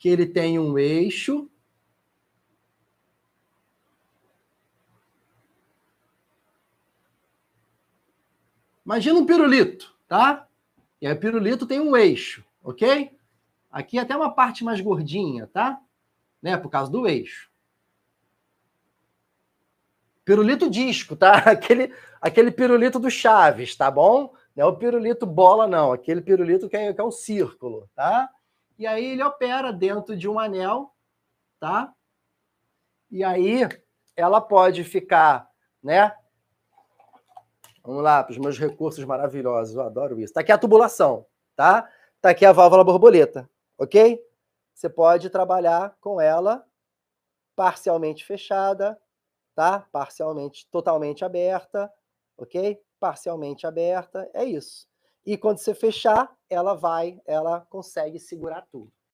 que ele tem um eixo Imagina um pirulito, tá? E aí pirulito tem um eixo, ok? Aqui é até uma parte mais gordinha, tá? Né? Por causa do eixo. Pirulito disco, tá? Aquele, aquele pirulito do Chaves, tá bom? Não é o pirulito bola, não. Aquele pirulito que é, que é um círculo, tá? e aí ele opera dentro de um anel, tá? E aí ela pode ficar, né? Vamos lá, para os meus recursos maravilhosos, eu adoro isso. Tá aqui a tubulação, tá? Tá aqui a válvula borboleta, ok? Você pode trabalhar com ela parcialmente fechada, tá? Parcialmente, totalmente aberta, ok? Parcialmente aberta, é isso. E quando você fechar, ela vai, ela consegue segurar tudo.